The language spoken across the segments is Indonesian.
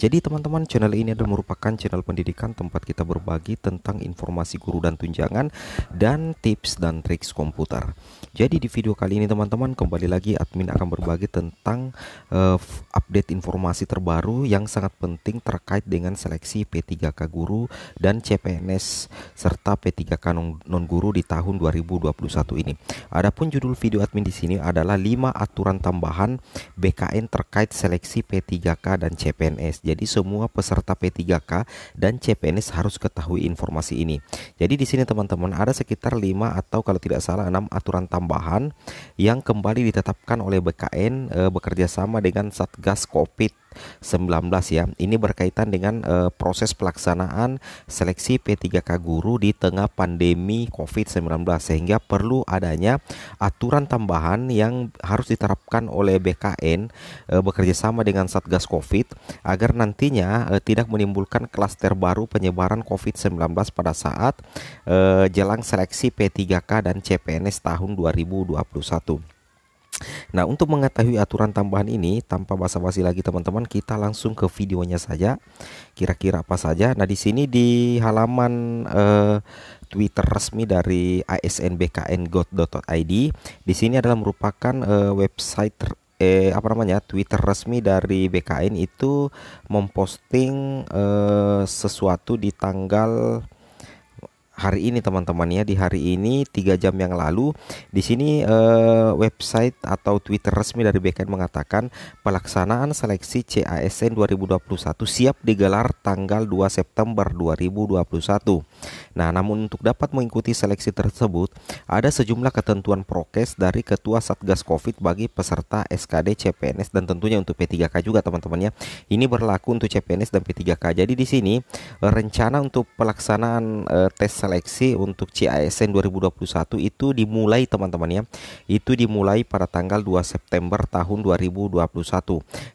jadi teman-teman channel ini adalah merupakan channel pendidikan tempat kita berbagi tentang informasi guru dan tunjangan dan tips dan triks komputer. Jadi di video kali ini teman-teman kembali lagi admin akan berbagi tentang uh, update informasi terbaru yang sangat penting terkait dengan seleksi P3K guru dan CPNS serta P3K non guru di tahun 2021 ini. Adapun judul video admin di sini adalah 5 aturan tambahan BKN terkait seleksi P3K dan CPNS. Jadi semua peserta P3K dan CPNS harus ketahui informasi ini. Jadi di sini teman-teman ada sekitar 5 atau kalau tidak salah 6 aturan tambahan yang kembali ditetapkan oleh BKN e, eh, bekerja sama dengan Satgas Covid ya. Ini berkaitan dengan e, proses pelaksanaan seleksi P3K guru di tengah pandemi COVID-19 sehingga perlu adanya aturan tambahan yang harus diterapkan oleh BKN e, eh, bekerja sama dengan Satgas COVID agar nantinya e, tidak menimbulkan klaster baru penyebaran COVID-19 pada saat e, jelang seleksi P3K dan CPNS tahun 2021. Nah, untuk mengetahui aturan tambahan ini tanpa basa-basi lagi teman-teman, kita langsung ke videonya saja. Kira-kira apa saja? Nah, di sini di halaman eh, Twitter resmi dari asnbkngod.id. Di sini adalah merupakan eh, website eh, apa namanya Twitter resmi dari BKN itu memposting eh, sesuatu di tanggal hari ini teman-teman ya di hari ini tiga jam yang lalu di sini eh, website atau Twitter resmi dari BKN mengatakan pelaksanaan seleksi CASN 2021 siap digelar tanggal 2 September 2021. Nah, namun untuk dapat mengikuti seleksi tersebut ada sejumlah ketentuan prokes dari Ketua Satgas Covid bagi peserta SKD CPNS dan tentunya untuk P3K juga teman-teman ya. Ini berlaku untuk CPNS dan P3K. Jadi di sini rencana untuk pelaksanaan eh, tes seleksi untuk CISN 2021 itu dimulai teman-teman ya. Itu dimulai pada tanggal 2 September tahun 2021.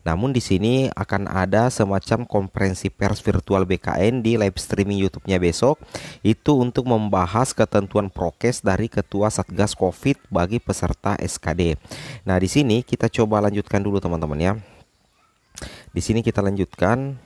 Namun di sini akan ada semacam konferensi pers virtual BKN di live streaming YouTube-nya besok itu untuk membahas ketentuan prokes dari Ketua Satgas Covid bagi peserta SKD. Nah, di sini kita coba lanjutkan dulu teman-teman ya. Di sini kita lanjutkan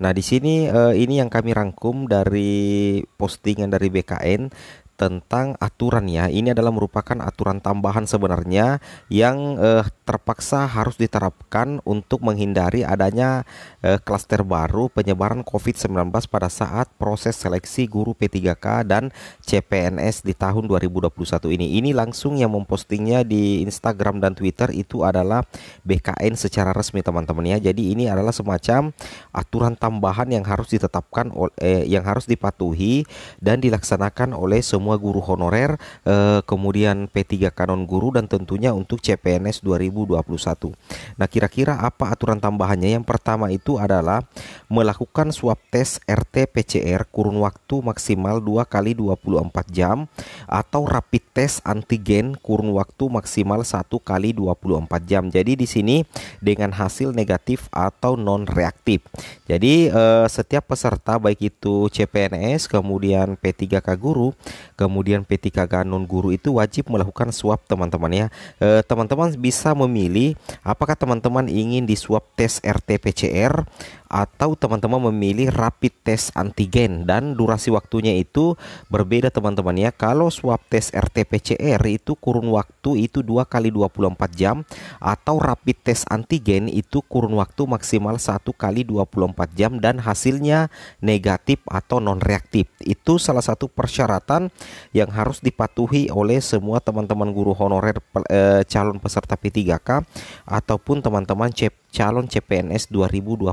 Nah, di sini uh, ini yang kami rangkum dari postingan dari BKN tentang aturannya. Ini adalah merupakan aturan tambahan sebenarnya yang uh, terpaksa harus diterapkan untuk menghindari adanya eh, klaster baru penyebaran COVID-19 pada saat proses seleksi guru P3K dan CPNS di tahun 2021 ini. Ini langsung yang mempostingnya di Instagram dan Twitter itu adalah BKN secara resmi teman-teman ya. Jadi ini adalah semacam aturan tambahan yang harus ditetapkan eh, yang harus dipatuhi dan dilaksanakan oleh semua guru honorer eh, kemudian P3K non guru dan tentunya untuk CPNS 2000 2021. Nah, kira-kira apa aturan tambahannya? Yang pertama itu adalah melakukan swab tes RT-PCR kurun waktu maksimal 2 kali 24 jam atau rapid test antigen kurun waktu maksimal 1 kali 24 jam. Jadi di sini dengan hasil negatif atau non reaktif. Jadi eh, setiap peserta baik itu CPNS kemudian P3K guru, kemudian P3K non guru itu wajib melakukan swab teman-teman ya. Eh, teman-teman eh, bisa mem memilih apakah teman-teman ingin disuap tes RT-PCR atau teman-teman memilih rapid test antigen dan durasi waktunya itu berbeda teman-teman ya. Kalau swab tes RT-PCR itu kurun waktu itu 2 kali 24 jam atau rapid test antigen itu kurun waktu maksimal 1 kali 24 jam dan hasilnya negatif atau non reaktif. Itu salah satu persyaratan yang harus dipatuhi oleh semua teman-teman guru honorer eh, calon peserta P3K ataupun teman-teman CP calon CPNS 2021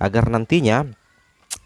agar nantinya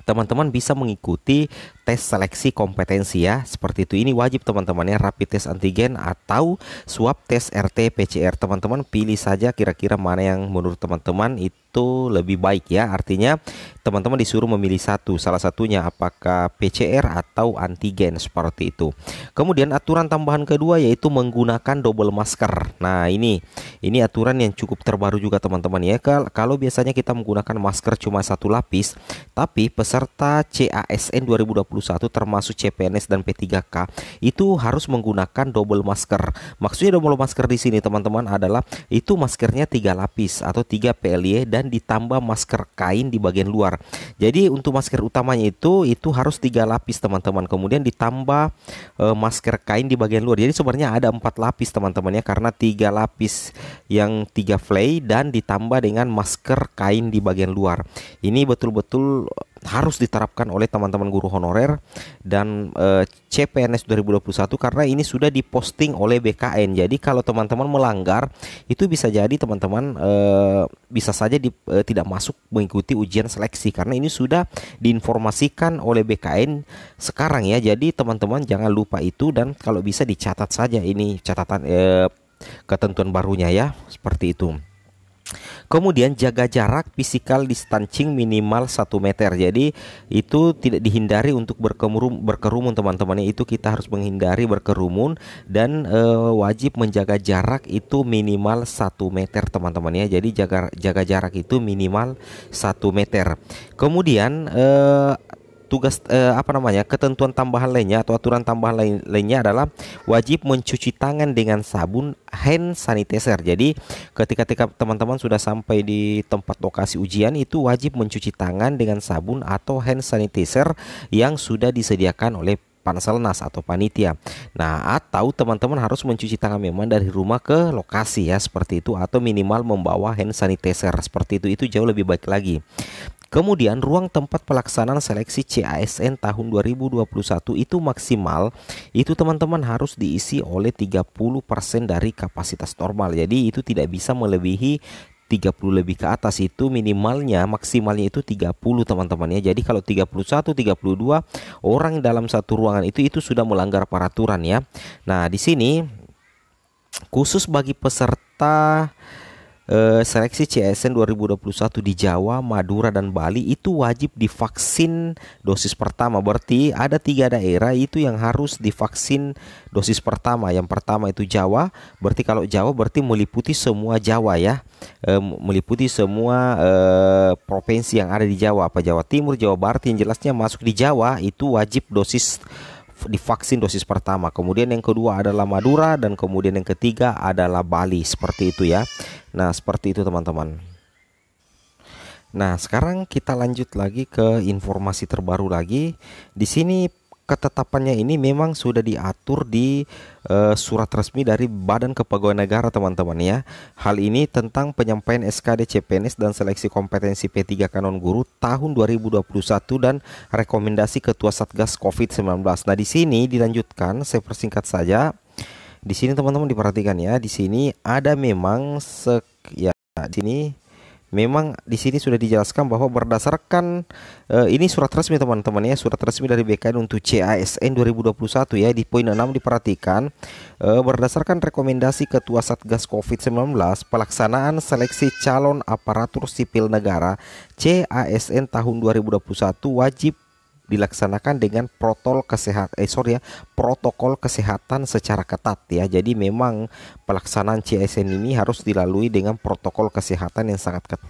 teman-teman bisa mengikuti tes seleksi kompetensi ya. Seperti itu ini wajib teman-temannya rapid test antigen atau swab tes RT PCR. Teman-teman pilih saja kira-kira mana yang menurut teman-teman itu lebih baik ya. Artinya teman-teman disuruh memilih satu, salah satunya apakah PCR atau antigen seperti itu. Kemudian aturan tambahan kedua yaitu menggunakan double masker. Nah, ini ini aturan yang cukup terbaru juga teman-teman ya. Kalau biasanya kita menggunakan masker cuma satu lapis, tapi peserta CASN 2020 termasuk CPNS dan P3K itu harus menggunakan double masker. Maksudnya double masker di sini teman-teman adalah itu maskernya tiga lapis atau tiga PLY dan ditambah masker kain di bagian luar. Jadi untuk masker utamanya itu itu harus tiga lapis teman-teman. Kemudian ditambah e, masker kain di bagian luar. Jadi sebenarnya ada empat lapis teman temannya karena tiga lapis yang tiga flay dan ditambah dengan masker kain di bagian luar. Ini betul-betul harus diterapkan oleh teman-teman guru honorer dan e, CPNS 2021 karena ini sudah diposting oleh BKN. Jadi kalau teman-teman melanggar itu bisa jadi teman-teman e, bisa saja di, e, tidak masuk mengikuti ujian seleksi karena ini sudah diinformasikan oleh BKN sekarang ya. Jadi teman-teman jangan lupa itu dan kalau bisa dicatat saja ini catatan e, ketentuan barunya ya seperti itu. Kemudian jaga jarak physical distancing minimal 1 meter. Jadi itu tidak dihindari untuk berkerum berkerumun teman-teman. Itu kita harus menghindari berkerumun dan e, wajib menjaga jarak itu minimal 1 meter teman-teman ya. Jadi jaga jaga jarak itu minimal 1 meter. Kemudian e, tugas eh, apa namanya ketentuan tambahan lainnya atau aturan tambahan lain, lainnya adalah wajib mencuci tangan dengan sabun hand sanitizer. Jadi ketika teman-teman sudah sampai di tempat lokasi ujian itu wajib mencuci tangan dengan sabun atau hand sanitizer yang sudah disediakan oleh panselnas atau panitia. Nah, atau teman-teman harus mencuci tangan memang dari rumah ke lokasi ya seperti itu atau minimal membawa hand sanitizer seperti itu itu jauh lebih baik lagi. Kemudian ruang tempat pelaksanaan seleksi CASN tahun 2021 itu maksimal itu teman-teman harus diisi oleh 30% dari kapasitas normal. Jadi itu tidak bisa melebihi 30 lebih ke atas itu minimalnya maksimalnya itu 30 teman-teman ya. Jadi kalau 31 32 orang dalam satu ruangan itu itu sudah melanggar peraturan ya. Nah, di sini khusus bagi peserta Eh, seleksi CSN 2021 di Jawa, Madura dan Bali itu wajib divaksin dosis pertama. Berarti ada tiga daerah itu yang harus divaksin dosis pertama. Yang pertama itu Jawa. Berarti kalau Jawa berarti meliputi semua Jawa ya, e, meliputi semua eh, provinsi yang ada di Jawa, apa Jawa Timur, Jawa Barat. Yang jelasnya masuk di Jawa itu wajib dosis divaksin dosis pertama. Kemudian yang kedua adalah Madura dan kemudian yang ketiga adalah Bali. Seperti itu ya. Nah, seperti itu teman-teman. Nah, sekarang kita lanjut lagi ke informasi terbaru lagi. Di sini ketetapannya ini memang sudah diatur di uh, surat resmi dari Badan Kepegawaian Negara teman-teman ya. Hal ini tentang penyampaian SKD CPNS dan seleksi kompetensi P3 Kanon Guru tahun 2021 dan rekomendasi Ketua Satgas COVID-19. Nah, di sini dilanjutkan saya persingkat saja di sini teman-teman diperhatikan ya, di sini ada memang sek ya di sini memang di sini sudah dijelaskan bahwa berdasarkan uh, ini surat resmi teman-teman ya surat resmi dari BKN untuk CASN 2021 ya di poin 6 diperhatikan uh, berdasarkan rekomendasi Ketua Satgas Covid-19 pelaksanaan seleksi calon aparatur sipil negara CASN tahun 2021 wajib dilaksanakan dengan protokol kesehatan eh sorry ya protokol kesehatan secara ketat ya jadi memang pelaksanaan CSN ini harus dilalui dengan protokol kesehatan yang sangat ketat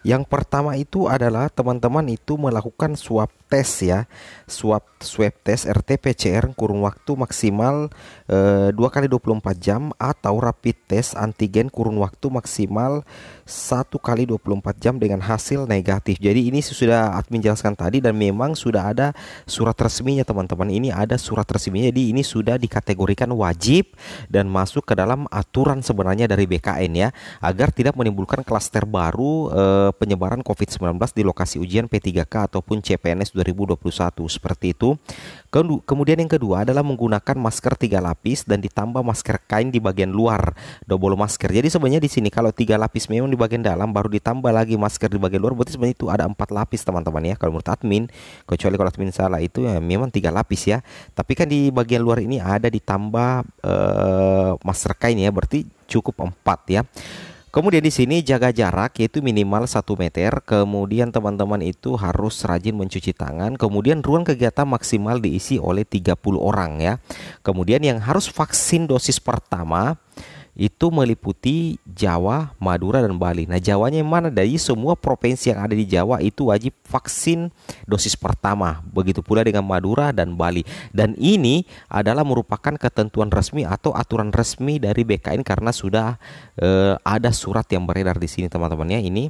yang pertama itu adalah teman-teman itu melakukan swab test ya, swab swab test RT-PCR kurun waktu maksimal eh, dua kali 24 jam atau rapid test antigen kurun waktu maksimal satu kali 24 jam dengan hasil negatif. Jadi ini sudah admin jelaskan tadi dan memang sudah ada surat resminya teman-teman. Ini ada surat resminya jadi ini sudah dikategorikan wajib dan masuk ke dalam aturan sebenarnya dari BKN ya agar tidak menimbulkan klaster baru eh, penyebaran COVID-19 di lokasi ujian P3K ataupun CPNS 2021 seperti itu. Kemudian yang kedua adalah menggunakan masker tiga lapis dan ditambah masker kain di bagian luar double masker. Jadi sebenarnya di sini kalau tiga lapis memang di bagian dalam baru ditambah lagi masker di bagian luar berarti sebenarnya itu ada empat lapis teman-teman ya kalau menurut admin kecuali kalau admin salah itu ya memang tiga lapis ya. Tapi kan di bagian luar ini ada ditambah uh, masker kain ya berarti cukup empat ya. Kemudian di sini jaga jarak yaitu minimal 1 meter. Kemudian teman-teman itu harus rajin mencuci tangan. Kemudian ruang kegiatan maksimal diisi oleh 30 orang ya. Kemudian yang harus vaksin dosis pertama itu meliputi Jawa, Madura, dan Bali. Nah, Jawanya yang mana? Dari semua provinsi yang ada di Jawa itu wajib vaksin dosis pertama. Begitu pula dengan Madura dan Bali. Dan ini adalah merupakan ketentuan resmi atau aturan resmi dari BKN karena sudah eh, ada surat yang beredar di sini teman-temannya. Ini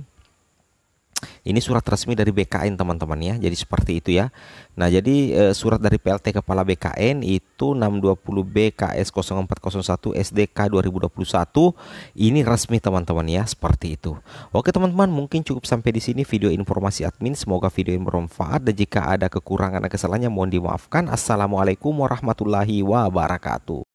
ini surat resmi dari BKN teman-teman ya. Jadi seperti itu ya. Nah, jadi e, surat dari PLT Kepala BKN itu 620 bks 0401 SDK 2021 ini resmi teman-teman ya, seperti itu. Oke teman-teman, mungkin cukup sampai di sini video informasi admin. Semoga video ini bermanfaat dan jika ada kekurangan dan kesalahannya mohon dimaafkan. Assalamualaikum warahmatullahi wabarakatuh.